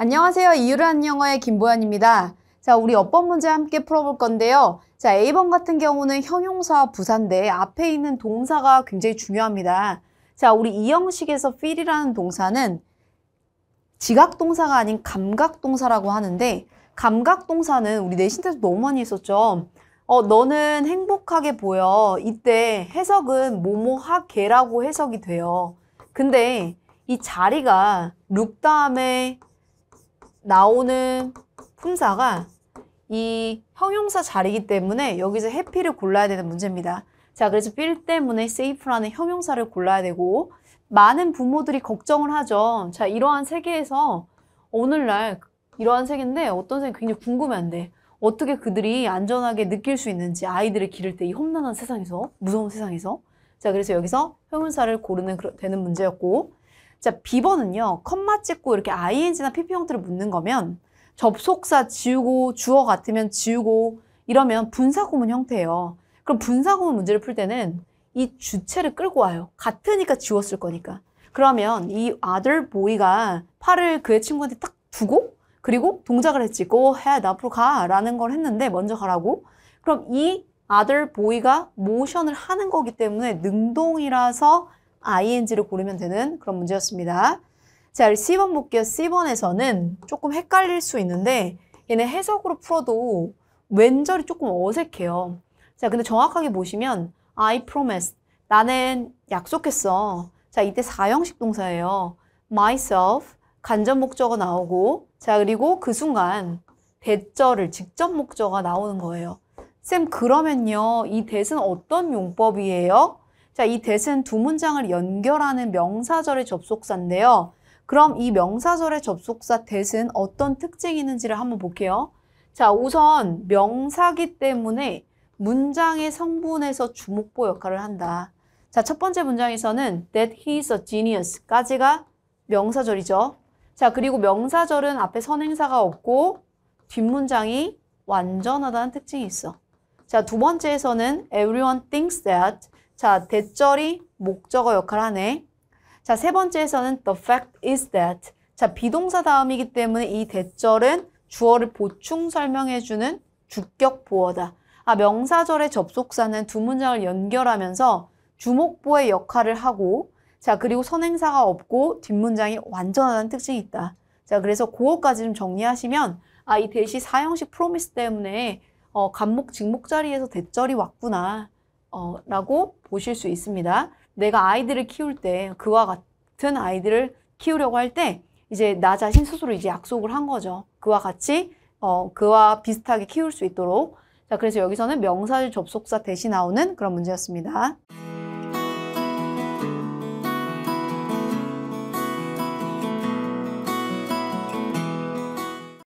안녕하세요. 이유란 영어의 김보연입니다. 자, 우리 어법 문제 함께 풀어볼 건데요. 자, A번 같은 경우는 형용사 부사인데 앞에 있는 동사가 굉장히 중요합니다. 자, 우리 이 형식에서 feel이라는 동사는 지각동사가 아닌 감각동사라고 하는데 감각동사는 우리 내신 때도 너무 많이 있었죠. 어, 너는 행복하게 보여. 이때 해석은 뭐뭐하게라고 해석이 돼요. 근데 이 자리가 룩 다음에 나오는 품사가 이 형용사 자리이기 때문에 여기서 해피를 골라야 되는 문제입니다. 자, 그래서 필 때문에 safe라는 형용사를 골라야 되고 많은 부모들이 걱정을 하죠. 자, 이러한 세계에서 오늘날 이러한 세계인데 어떤 세계 굉장히 궁금한데 어떻게 그들이 안전하게 느낄 수 있는지 아이들을 기를 때 이 험난한 세상에서 무서운 세상에서 자 그래서 여기서 형용사를 고르는 되는 문제였고 자, B번은요. 컴마 찍고 이렇게 ing나 pp 형태로 묻는 거면 접속사 지우고 주어 같으면 지우고 이러면 분사구문 형태예요. 그럼 분사구문 문제를 풀 때는 이 주체를 끌고 와요. 같으니까 지웠을 거니까. 그러면 이 아들 보이가 팔을 그의 친구한테 딱 두고 그리고 동작을 했지. 고 해, 나 앞으로 가 라는 걸 했는데 먼저 가라고. 그럼 이 아들 보이가 모션을 하는 거기 때문에 능동이라서 ing를 고르면 되는 그런 문제였습니다. 자, C번 볼게요. C번에서는 조금 헷갈릴 수 있는데 얘네 해석으로 풀어도 왼절이 조금 어색해요. 자, 근데 정확하게 보시면 I promise, 나는 약속했어. 자, 이때 4형식 동사예요. myself, 간접 목적어 나오고 자, 그리고 그 순간 대절을 직접 목적어 나오는 거예요. 쌤, 그러면요. 이 대는 어떤 용법이에요? 자, 이 대신 두 문장을 연결하는 명사절의 접속사인데요. 그럼 이 명사절의 접속사 대신 어떤 특징이 있는지를 한번 볼게요. 자, 우선 명사기 때문에 문장의 성분에서 주목보 역할을 한다. 자, 첫 번째 문장에서는 that he is a genius 까지가 명사절이죠. 자, 그리고 명사절은 앞에 선행사가 없고 뒷문장이 완전하다는 특징이 있어. 자, 두 번째에서는 everyone thinks that 자, 대절이 목적어 역할 하네. 자, 세 번째에서는 the fact is that. 자, 비동사 다음이기 때문에 이 대절은 주어를 보충 설명해주는 주격 보어다. 아, 명사절의 접속사는 두 문장을 연결하면서 주목보의 역할을 하고 자, 그리고 선행사가 없고 뒷문장이 완전하다는 특징이 있다. 자, 그래서 그거까지 좀 정리하시면 아, 이 대시 사형식 프로미스 때문에 어, 간목, 직목 자리에서 대절이 왔구나. 어, 라고 보실 수 있습니다. 내가 아이들을 키울 때 그와 같은 아이들을 키우려고 할 때 이제 나 자신 스스로 이제 약속을 한 거죠. 그와 같이 어, 그와 비슷하게 키울 수 있도록 자 그래서 여기서는 명사 접속사 대신 나오는 그런 문제였습니다.